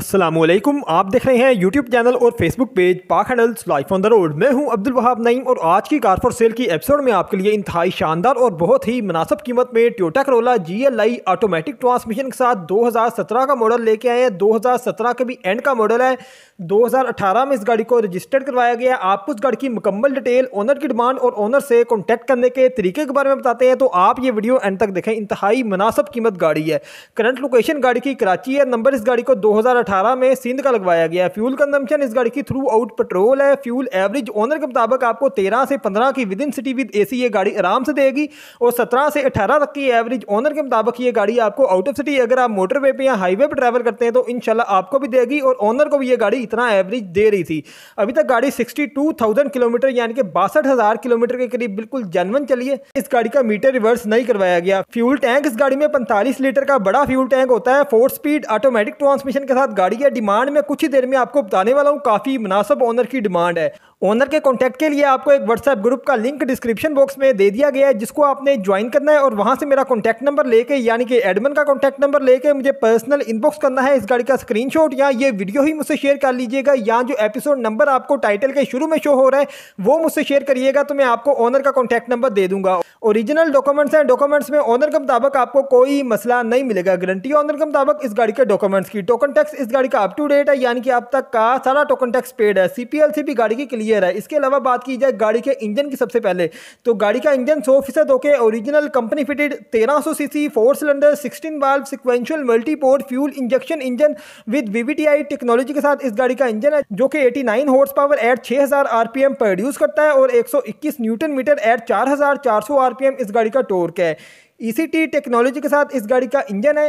असलम आप देख रहे हैं यूट्यूब चैनल और Facebook page Pak handles life on the road मैं हूं अब्दुल वहाब नईम और आज की कार फॉर सेल की एपिसोड में आपके लिए इंतहाई शानदार और बहुत ही मुनासब कीमत में Toyota Corolla G L I automatic transmission के साथ 2017 का मॉडल लेके आए हैं 2017 के भी एंड का मॉडल है 2018 में इस गाड़ी को रजिस्टर्ड करवाया गया आपको इस गाड़ी की मुकम्मल डिटेल ओनर की डिमांड और ओनर से कॉन्टैक्ट करने के तरीके के बारे में बताते हैं तो आप ये वीडियो एंड तक देखें इंतहाई मुनासब कीमत गाड़ी है करंट लोकेशन गाड़ी की कराची है नंबर इस गाड़ी को दो 2018 में सिंध का लगवाया गया फ्यूल कंजम्पशन इस गाड़ी की थ्रू आउट पेट्रोल है फ्यूल एवरेज ओनर के मुताबिक आपको 13 से 15 की within city with AC ये गाड़ी आराम से देगी और 17 से 18 तक की एवरेज ओनर के मुताबिक ये गाड़ी आपको आउट ऑफ सिटी अगर आप मोटर पे या हाईवे पर ट्रैवल करते हैं तो इन आपको भी देगी और ओनर को भी ये गाड़ी इतना एवरेज दे रही थी अभी तक गाड़ी सिक्सटी किलोमीटर यानी कि बासठ किलोमीटर के करीब बिल्कुल जनवन चलिए इस गाड़ी का मीटर रिवर्स नहीं करवाया गया फ्यूल टैंक इस गाड़ी में पैंतालीस लीटर का बड़ा फ्यूल टैंक होता है फोर स्पीड ऑटोमेटिक ट्रांसमिशन के साथ साथ गाड़ी है डिमांड में कुछ ही देर में आपको बताने वाला हूँ काफ़ी मुनासब ऑनर की डिमांड है ओनर के कॉन्टैक्ट के लिए आपको एक व्हाट्सएप ग्रुप का लिंक डिस्क्रिप्शन बॉक्स में दे दिया गया है जिसको आपने ज्वाइन करना है और वहाँ से मेरा कॉन्टैक्ट नंबर लेके यानी कि एडमन का कॉन्टैक्ट नंबर लेके मुझे पर्सनल इनबॉक्स करना है इस गाड़ी का स्क्रीनशॉट या ये वीडियो ही मुझसे शेयर कर लीजिएगा या जो एपिसोड नंबर आपको टाइटल के शुरू में शो हो रहा है वो मुझसे शेयर करिएगा तो मैं आपको ओनर का कॉन्टैक्ट नंबर दे दूंगा ओरिजिनल डॉक्यूमेंट्स हैं डॉक्यूमेंट्स में ऑनर के मुताबिक आपको कोई मसला नहीं मिलेगा गारंटी ऑनर के मुताबिक इस गाड़ी के डॉक्यूमेंट्स की टोकन टैक्स इस गाड़ी का अप टू डेट है यानी कि अब तक का सारा टोकन टैक्स पेड है सी भी गाड़ी की क्लियर क्लियर है इसके अलावा बात की जाए गाड़ी के इंजन की सबसे पहले तो गाड़ी का इंजन सौ फीसद होकर ओरिजिनल कंपनी फिटेड तेरह सौ C four cylinder sixteen valve sequential multiport fuel injection engine with VVTi technology के साथ इस गाड़ी का इंजन है जो कि eighty nine horse power at 6000 RPM produce करता है और 121 न्यूटन मीटर एट 4400 आरपीएम इस गाड़ी का टोर्क है ईसीटी e टेक्नोलॉजी के साथ इस गाड़ी का इंजन है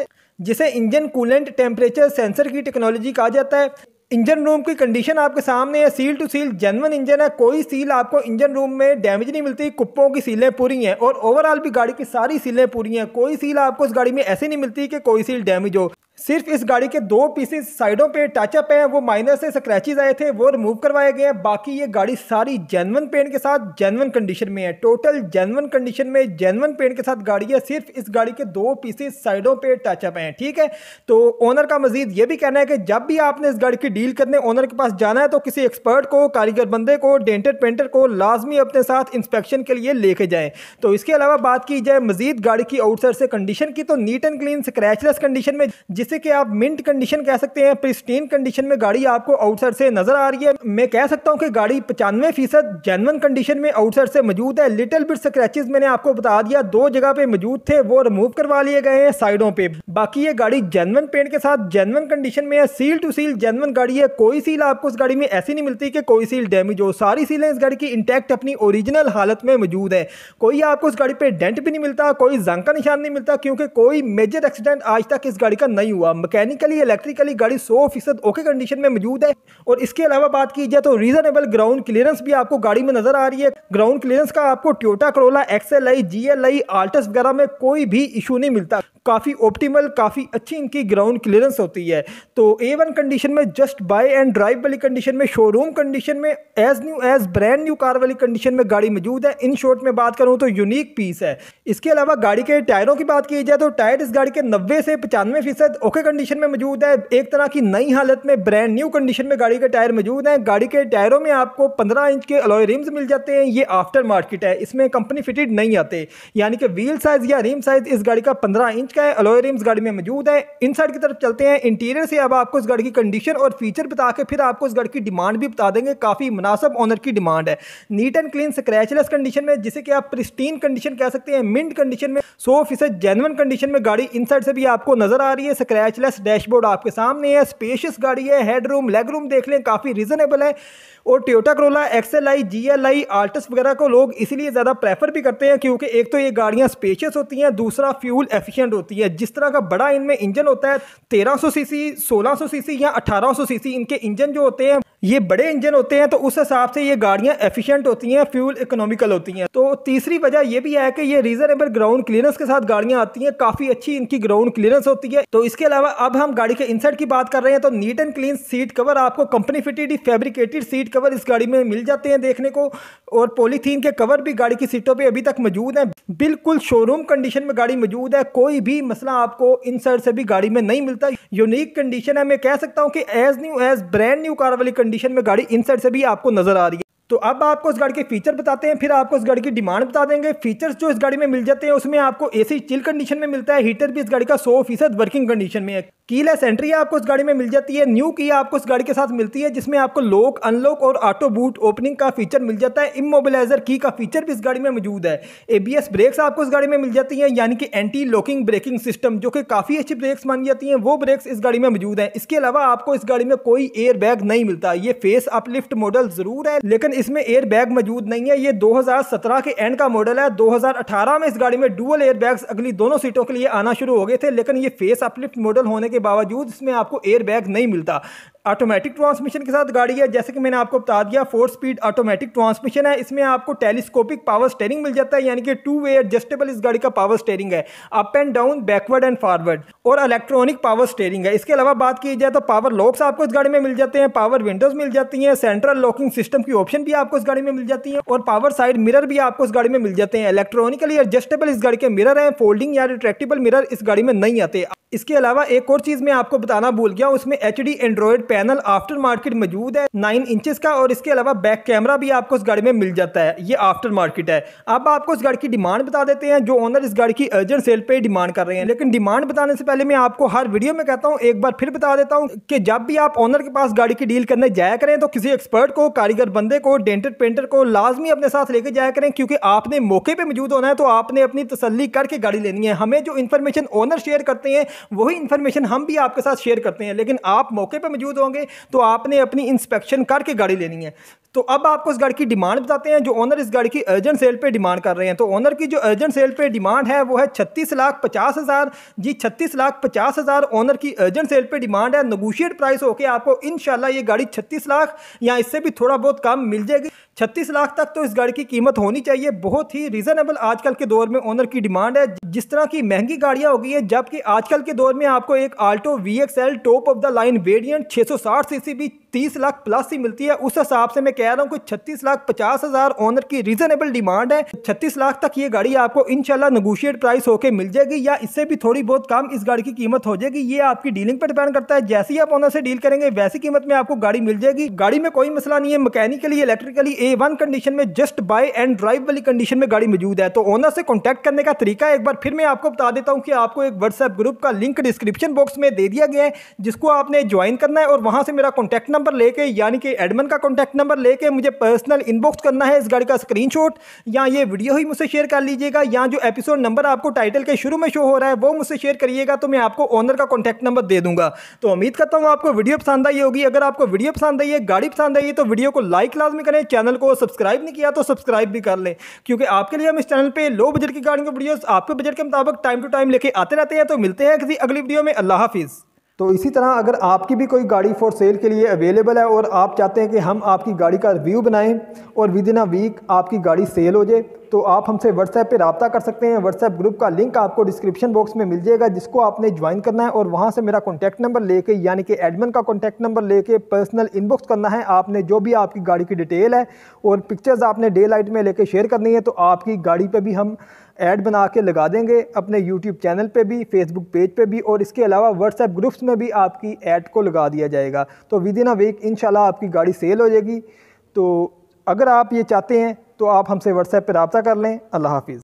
जिसे इंजन कूलेंट टेम्परेचर सेंसर की टेक्नोलॉजी कहा जाता है इंजन रूम की कंडीशन आपके सामने है seal to seal genuine engine है कोई सील आपको इंजन रूम में डैमेज नहीं मिलती कुप्पों की सीलें पूरी हैं और ओवरऑल भी गाड़ी की सारी सीलें पूरी हैं कोई सील आपको इस गाड़ी में ऐसे नहीं मिलती कि कोई सील डैमेज हो सिर्फ इस गाड़ी के दो पीसेस साइडों पे टचअप है वो माइनर से स्क्रैचेज आए थे वो रिमूव करवाए गए हैं बाकी ये गाड़ी सारी जेनवन पेंट के साथ जेनवन कंडीशन में है टोटल जेनवन कंडीशन में जेनवन पेंट के साथ गाड़ी है सिर्फ इस गाड़ी के दो पीसेस साइडों पे टचअप हैं ठीक है तो ओनर का मजीद ये भी कहना है कि जब भी आपने इस गाड़ी की डील करने ओनर के पास जाना है तो किसी एक्सपर्ट को कारीगर बंदे को डेंटेड पेंटर को लाजमी अपने साथ इंस्पेक्शन के लिए लेके जाए तो इसके अलावा बात की जाए मजीद गाड़ी की आउटसाइड से कंडीशन की तो neat and clean scratchless condition में जिस जिससे कि आप मिंट कंडीशन कह सकते हैं प्रिस्टीन कंडीशन में गाड़ी आपको आउटसाइड से नजर आ रही है मैं कह सकता हूँ कि गाड़ी पचानवे फीसद जेनवन कंडीशन में आउटसाइड से मौजूद है लिटिल बिट स्क्रैचेज मैंने आपको बता दिया दो जगह पे मौजूद थे वो रिमूव करवा लिए गए हैं साइडों पे बाकी ये गाड़ी जेनवन पेंट के साथ जेनवन कंडीशन में है सील टू सील जेनवन गाड़ी है कोई सील आपको इस गाड़ी में ऐसी नहीं मिलती कि कोई सील डैमेज हो सारी सीलें इस गाड़ी की इंटैक्ट अपनी ओरिजिनल हालत में मौजूद है कोई आपको इस गाड़ी पे डेंट भी नहीं मिलता कोई जंग का निशान नहीं मिलता क्योंकि कोई मेजर एक्सीडेंट आज तक इस गाड़ी का नहीं हुआ हुआ मैकेनिकली इलेक्ट्रिकली गाड़ी सौ फीसद ओके कंडीशन में मौजूद है और इसके अलावा बात की जाए तो रीजनेबल ग्राउंड क्लियरेंस भी आपको गाड़ी में नजर आ रही है ग्राउंड क्लियरेंस का आपको Toyota Corolla XL I G L I Altis वगैरह में कोई भी इशू नहीं मिलता काफ़ी ऑप्टिमल काफ़ी अच्छी इनकी ग्राउंड क्लियरेंस होती है तो ए वन कंडीशन में जस्ट बाय एंड ड्राइव वाली कंडीशन में शोरूम कंडीशन में as new as brand new car वाली कंडीशन में गाड़ी मौजूद है इन शॉर्ट में बात करूँ तो यूनिक पीस है इसके अलावा गाड़ी के टायरों की बात की जाए तो टायर इस गाड़ी के नब्बे से पचानवे फीसद ओके कंडीशन में मौजूद है एक तरह की नई हालत में ब्रांड न्यू कंडीशन में गाड़ी के टायर मौजूद हैं गाड़ी के टायरों में आपको पंद्रह इंच के अलॉय रिम्स मिल जाते हैं ये आफ्टर मार्केट है इसमें कंपनी फिटेड नहीं आते यानी कि व्हील साइज़ या रिम साइज़ इस गाड़ी का पंद्रह इंच चुका है अलोय रिम्स गाड़ी में मौजूद है इनसाइड की तरफ चलते हैं इंटीरियर से अब आपको इस गाड़ी की कंडीशन और फीचर बता के फिर आपको इस गाड़ी की डिमांड भी बता देंगे काफ़ी मुनासब ऑनर की डिमांड है neat and clean scratchless condition में जिसे कि आप प्रिस्टीन कंडीशन कह सकते हैं मिंट कंडीशन में सौ फीसद जेनवन कंडीशन में गाड़ी इन से भी आपको नजर आ रही है स्क्रैचलेस डैशबोर्ड आपके सामने है स्पेशियस गाड़ी है हेड रूम लेग रूम देख लें काफ़ी रीजनेबल है और Toyota Corolla XL I G L I Altis वगैरह को लोग इसीलिए ज़्यादा प्रेफर भी करते हैं क्योंकि एक तो ये गाड़ियाँ स्पेशियस होती हैं दूसरा फ्यूल एफिशिएंट होती है जिस तरह का बड़ा इनमें इंजन होता है तेरह सौ सीसी सोलह सौ सीसी या अठारह सौ सीसी इनके इंजन जो होते हैं ये बड़े इंजन होते हैं तो उस हिसाब से ये गाड़ियाँ एफिशिएंट होती हैं फ्यूल इकोनॉमिकल होती हैं तो तीसरी वजह ये भी है कि ये रीजनेबल ग्राउंड क्लियरेंस के साथ गाड़ियाँ आती हैं काफ़ी अच्छी इनकी ग्राउंड क्लियरेंस होती है तो इसके अलावा अब हम गाड़ी के इनसेट की बात कर रहे हैं तो neat and clean seat cover आपको company fitted fabricated seat cover इस गाड़ी में मिल जाते हैं देखने को और पोलीथीन के कवर भी गाड़ी की सीटों पर अभी तक मौजूद हैं बिल्कुल शोरूम कंडीशन में गाड़ी मौजूद है कोई भी मसला आपको इनसाइड से भी गाड़ी में नहीं मिलता यूनिक कंडीशन है मैं कह सकता हूँ कि as new as brand new car वाली कंडीशन में गाड़ी इन से भी आपको नजर आ रही है तो अब आपको इस गाड़ी के फीचर बताते हैं फिर आपको इस गाड़ी की डिमांड बता देंगे फीचर्स जो इस गाड़ी में मिल जाते हैं उसमें आपको एसी चिल कंडीशन में मिलता है हीटर भी इस गाड़ी का सौ फीसद वर्किंग कंडीशन में है कीलेस एंट्री आपको इस गाड़ी में मिल जाती है न्यू की आपको इस गाड़ी के साथ मिलती है जिसमें आपको लॉक अनलॉक और ऑटो बूट ओपनिंग का फीचर मिल जाता है इमोबिलाइजर की का फीचर भी इस गाड़ी में मौजूद है एबीएस ब्रेक्स आपको इस गाड़ी में मिल जाती है यानी कि एंटी लॉकिंग ब्रेकिंग सिस्टम जो कि काफ़ी अच्छी ब्रेक्स मानी जाती हैं वो ब्रेक्स इस गाड़ी में मौजूद हैं इसके अलावा आपको इस गाड़ी में कोई एयर बैग नहीं मिलता ये फेस अपलिफ्ट मॉडल ज़रूर है लेकिन इसमें एयर बैग मौजूद नहीं है ये 2017 के एंड का मॉडल है 2018 में इस गाड़ी में डुअल एयर बैग अगली दोनों सीटों के लिए आना शुरू हो गए थे लेकिन ये फेस अपलिफ्ट मॉडल होने के बावजूद इसमें आपको एयर बैग नहीं मिलता ऑटोमेटिक ट्रांसमिशन के साथ गाड़ी है जैसे कि मैंने आपको बता दिया फोर स्पीड ऑटोमेटिक ट्रांसमिशन है इसमें आपको टेलीस्कोपिक पावर स्टेयरिंग मिल जाता है यानी कि टू वे एडजस्टेबल इस गाड़ी का पावर स्टेयरिंग है up and down backward and forward और इलेक्ट्रॉनिक पावर स्टेयरिंग है इसके अलावा बात की जाए तो पावर लॉक्स आपको इस गाड़ी में मिल जाते हैं पावर विंडोज मिल जाती है सेंट्रल लॉकिंग सिस्टम की ऑप्शन भी आपको इस गाड़ी में मिल जाती है और पावर साइड मिरर भी आपको इस गाड़ी में मिल जाते हैं इलेक्ट्रॉनिकली एडजस्टेबल इस गाड़ी के मिरर है फोल्डिंग या रिट्रेक्टेबल मिरर इस गाड़ी में नहीं आते इसके अलावा एक और चीज़ मैं आपको बताना भूल गया उसमें H D Android panel aftermarket मौजूद है नाइन इंचेस का और इसके अलावा बैक कैमरा भी आपको इस गाड़ी में मिल जाता है ये आफ्टर मार्केट है अब आपको इस गाड़ी की डिमांड बता देते हैं जो ऑनर इस गाड़ी की अर्जेंट सेल पे डिमांड कर रहे हैं लेकिन डिमांड बताने से पहले मैं आपको हर वीडियो में कहता हूँ एक बार फिर बता देता हूँ कि जब भी आप ऑनर के पास गाड़ी की डील करने जाया करें तो किसी एक्सपर्ट को कारीगर बंदे को डेंटर पेंटर को लाजमी अपने साथ लेके जाया करें क्योंकि आपने मौके पर मौजूद होना है तो आपने अपनी तसली करके गाड़ी लेनी है हमें जो इन्फॉर्मेशन ऑनर शेयर करते हैं वही इन्फॉर्मेशन हम भी आपके साथ शेयर करते हैं लेकिन आप मौके पर मौजूद होंगे तो आपने अपनी इंस्पेक्शन करके गाड़ी लेनी है तो अब आपको इस गाड़ी की डिमांड बताते हैं जो ओनर इस गाड़ी की अर्जेंट सेल पे डिमांड कर रहे हैं तो ओनर की जो अर्जेंट सेल पे डिमांड है वो है छत्तीस लाख पचास हज़ार जी छत्तीस लाख पचास हज़ार ओनर की अर्जेंट सेल पे डिमांड है नगोशिएट प्राइस होकर आपको इन ये गाड़ी छत्तीस लाख या इससे भी थोड़ा बहुत कम मिल जाएगी छत्तीस लाख तक तो इस गाड़ी की कीमत होनी चाहिए बहुत ही रीज़नेबल आजकल के दौर में ओनर की डिमांड है जिस तरह की महंगी गाड़ियाँ हो गई हैं जबकि आजकल के दौर में आपको एक Alto V top of the line variant छः सौ साठ भी तीस लाख प्लस ही मिलती है उस हिसाब से मैं कह रहा हूँ कि छत्तीस लाख पचास हज़ार ऑनर की रीजनेबल डिमांड है छत्तीस लाख तक ये गाड़ी आपको इनशाला नगोशिएट प्राइस होकर मिल जाएगी या इससे भी थोड़ी बहुत कम इस गाड़ी की कीमत हो जाएगी ये आपकी डीलिंग पर डिपेंड करता है जैसे ही आप ऑनर से डील करेंगे वैसी कीमत में आपको गाड़ी मिल जाएगी गाड़ी में कोई मसला नहीं है mechanically electrically A one condition में जस्ट बाय एंड ड्राइव वाली कंडीशन में गाड़ी मौजूद है तो ओनर से कॉन्टैक्ट करने का तरीका एक बार फिर मैं आपको बता देता हूँ कि आपको एक व्हाट्सएप ग्रुप का लिंक डिस्क्रिप्शन बॉक्स में दे दिया गया है जिसको आपने ज्वाइन करना है और वहाँ से मेरा कॉन्टैक्ट नंबर नंबर लेके यानी कि एडमन का कॉन्टैक्ट नंबर लेके मुझे पर्सनल इनबॉक्स करना है इस गाड़ी का स्क्रीनशॉट या ये वीडियो ही मुझसे शेयर कर लीजिएगा या जो एपिसोड नंबर आपको टाइटल के शुरू में शो हो रहा है वो मुझसे शेयर करिएगा तो मैं आपको ओनर का कॉन्टैक्ट नंबर दे दूंगा तो उम्मीद करता हूँ आपको वीडियो पसंद आई होगी अगर आपको वीडियो पसंद आई है गाड़ी पसंद आई है तो वीडियो को लाइक लाजमी करें चैनल को सब्सक्राइब नहीं किया तो सब्सक्राइब भी कर लें क्योंकि आपके लिए हम इस चैनल पर लो बजट की गाड़ियों के वीडियो आपके बजट के मुताबिक टाइम टू टाइम लेके आते रहते हैं तो मिलते हैं किसी अगली वीडियो में अल्लाह हाफिज़ तो इसी तरह अगर आपकी भी कोई गाड़ी फॉर सेल के लिए अवेलेबल है और आप चाहते हैं कि हम आपकी गाड़ी का रिव्यू बनाएं और विद इन अ वीक आपकी गाड़ी सेल हो जाए तो आप हमसे व्हाट्सएप पर रबता कर सकते हैं व्हाट्सएप ग्रुप का लिंक आपको डिस्क्रिप्शन बॉक्स में मिल जाएगा जिसको आपने ज्वाइन करना है और वहाँ से मेरा कॉन्टैक्ट नंबर लेके यानी कि एडमिन का कॉन्टैक्ट नंबर लेके पर्सनल इनबॉक्स करना है आपने जो भी आपकी गाड़ी की डिटेल है और पिक्चर्स आपने डे लाइट में लेके शेयर करनी है तो आपकी गाड़ी पर भी हम ऐड बना के लगा देंगे अपने यूट्यूब चैनल पे भी फेसबुक पेज पे भी और इसके अलावा व्हाट्सएप ग्रुप्स में भी आपकी ऐड को लगा दिया जाएगा तो विद इन अ वीक इन आपकी गाड़ी सेल हो जाएगी तो अगर आप ये चाहते हैं तो आप हमसे व्हाट्सएप पर रबता कर लें अल्लाह हाफिज़